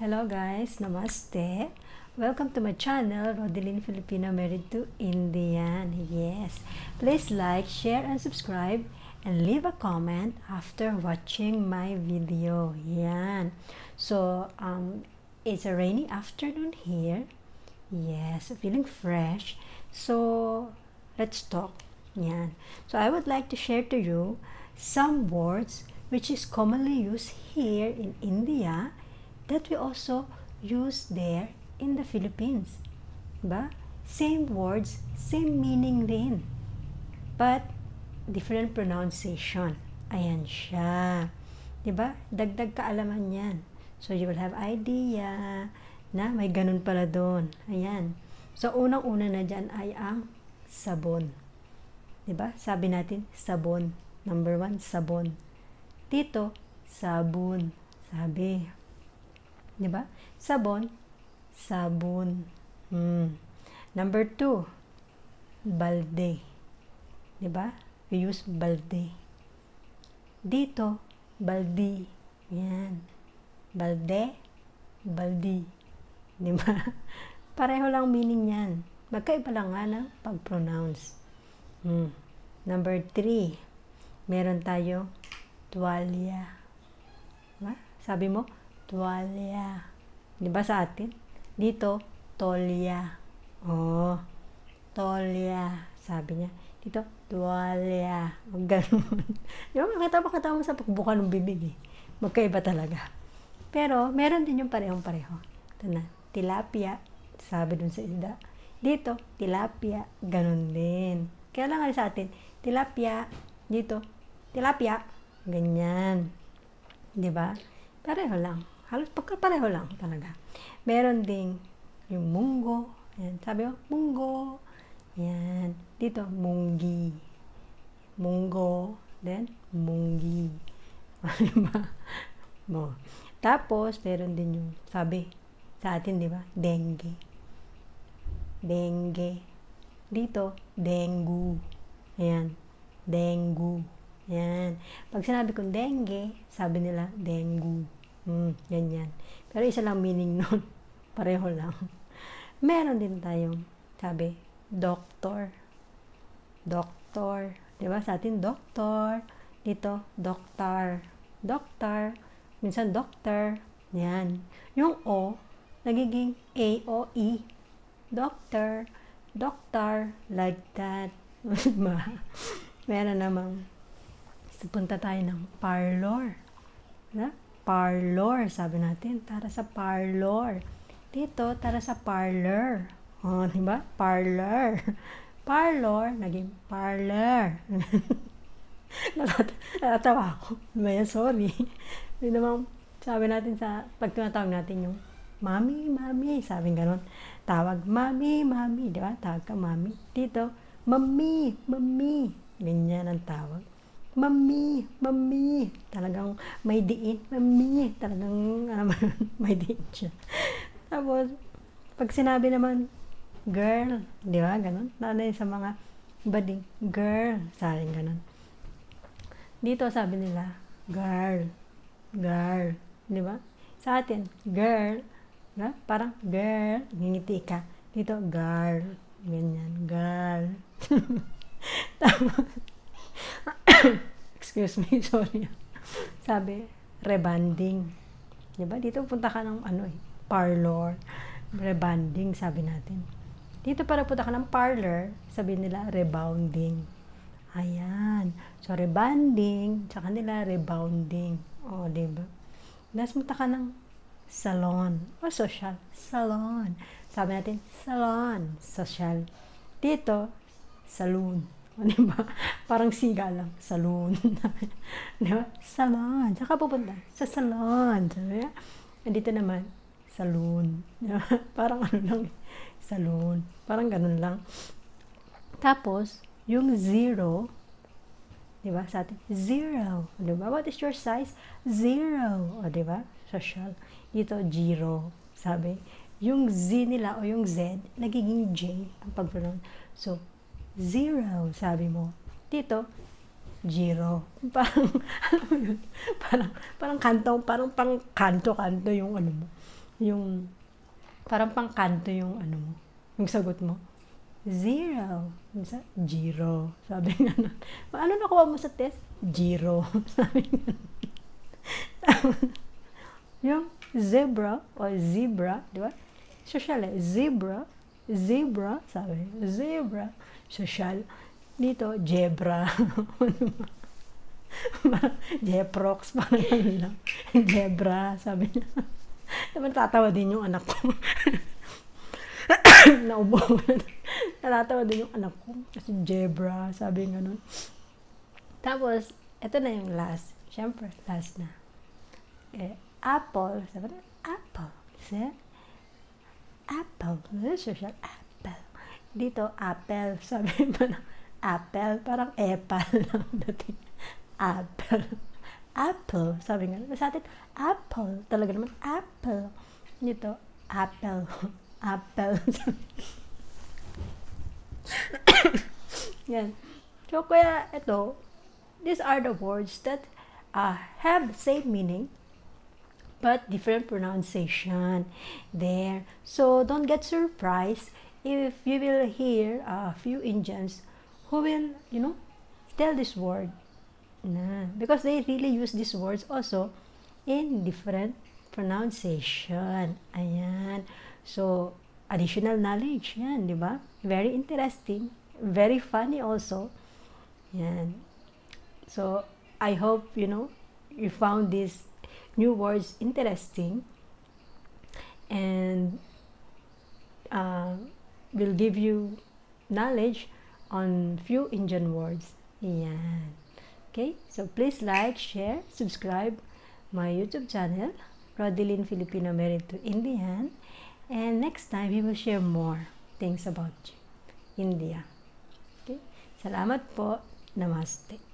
Hello guys, Namaste. Welcome to my channel, Rodeline Filipino Married to Indian. Yes, please like, share, and subscribe and leave a comment after watching my video. Yan. So, um, it's a rainy afternoon here. Yes, feeling fresh. So, let's talk. Yan. So, I would like to share to you some words which is commonly used here in India that we also use there in the Philippines. Ba? Diba? Same words, same meaning din. But, different pronunciation. Ayan siya. Diba? Dagdag kaalaman yan. So, you will have idea na may ganun pala doon. Ayan. So, unang-una na dyan ay ang sabon. Diba? Sabi natin, sabon. Number one, sabon. Dito, sabon. Sabi, 'Di ba? Sabon, sabon. Mm. Number two, balde. 'Di ba? We use balde. Dito, baldi. Yan. Balde, baldi. 'Di ba? Pareho lang meaning niyan. Magkaiba lang nga ng pag-pronounce. Mm. Number three, meron tayo tuwalya. Diba? Sabi mo, tuwalya. Di ba sa atin? Dito, tolya. Oh, tolya. Sabi niya. Dito, tuwalya. Huwag ganun. Di ba, makatama-katama sa pagbuka ng bibig eh. Magkaiba talaga. Pero, meron din yung parehong-pareho. Ito na, tilapia. Sabi dun sa ida. Dito, tilapia. Ganun din. Kaya lang sa atin, tilapia. Dito, tilapia. Ganyan. 'Di ba? Pareho lang. Halos pagkapareho lang talaga. Meron ding yung munggo. Ayan, sabi ko, munggo. Ayan. Dito, munggi. Munggo. Then, munggi. diba? Mo. Tapos, meron din yung sabi sa atin, di ba? Dengue. Dengue. Dito, dengue. Ayan. Dengue. Ayan. Pag sinabi kong dengue, sabi nila dengue. Mm, yan yan. Pero isa lang meaning nun. Pareho lang. Meron din tayong, sabi, doctor. Doctor. Di ba? Sa atin, doctor. Dito, doctor. Doctor. Minsan, doctor. Yan. Yung O, nagiging A, O, E. Doctor. Doctor. Like that. Meron namang punta tayo ng parlor. Diba? parlor. Sabi natin, tara sa parlor. Dito, tara sa parlor. O, oh, diba? Parlor. Parlor, naging parlor. Natatawa ako. Maya, sorry. Yun namang sabi natin sa, pag tinatawag natin yung, Mami, Mami, sabi ganon. Tawag, Mami, Mami, di ba? Tawag ka, Mami. Dito, Mami, Mami. Ganyan ang tawag. Mami, mami. Talagang may diin. Mami. Talagang alam, um, may diin siya. Tapos, pag sinabi naman, girl, di ba? Ganun. Nanay sa mga bading, girl. Sa akin, ganun. Dito sabi nila, girl, girl. Di ba? Sa atin, girl. Na? Parang girl, ngingiti ka. Dito, girl. Ganyan, girl. Tapos, excuse me, sorry. Sabi, rebanding. Diba? Dito punta ka ng ano eh, parlor. Rebanding, sabi natin. Dito para punta ka ng parlor, sabi nila rebounding. Ayan. So, rebanding, tsaka nila rebounding. O, oh, diba? Tapos punta ka ng salon o social. Salon. Sabi natin, salon, social. Dito, saloon. Ano ba? Parang siga lang. Salon. diba? Salon. Saka ka pupunta? Sa salon. Diba? Andito naman, salon. Diba? Parang ano lang, salon. Parang ganun lang. Tapos, yung zero, di ba, sa atin, zero. Di ba? What is your size? Zero. O, di ba? Social. Ito, zero. Sabi, yung Z nila o yung Z, nagiging J ang pag So, zero, sabi mo. Dito, zero. Parang, alam mo yun, parang, parang kanto, parang pang kanto-kanto yung ano mo. Yung, parang pang kanto yung ano mo. Yung sagot mo. Zero. Sa, zero. Sabi nga nun. Ano nakuha mo sa test? Zero. Sabi nga Yung zebra o zebra, di ba? Social eh. Zebra, zebra, sabi. Zebra social. Dito, Jebra. Jeprox, parang ano lang. Jebra, sabi niya. Naman tatawa din yung anak ko. Naubo ko na. din yung anak ko. Kasi Jebra, sabi nga nun. Tapos, eto na yung last. syempre last na. Eh, apple. Sabi na, apple. Kasi, apple. Social apple. Dito, apple. Sabi mo na, apple. Parang epal lang dating. Apple. Apple. Sabi nga. Sa atin, apple. Talaga naman, apple. Dito, apple. Apple. Yan. So, kaya ito, these are the words that uh, have same meaning but different pronunciation there. So, don't get surprised if you will hear a few Indians who will, you know, tell this word. Nah, because they really use these words also in different pronunciation. Ayan. So, additional knowledge. Yan, di ba? Very interesting. Very funny also. Yan. So, I hope, you know, you found these new words interesting. And, uh, will give you knowledge on few Indian words. Yan. Okay? So, please like, share, subscribe my YouTube channel, Rodilin Filipino Married to Indian. And next time, we will share more things about India. Okay? Salamat po. Namaste.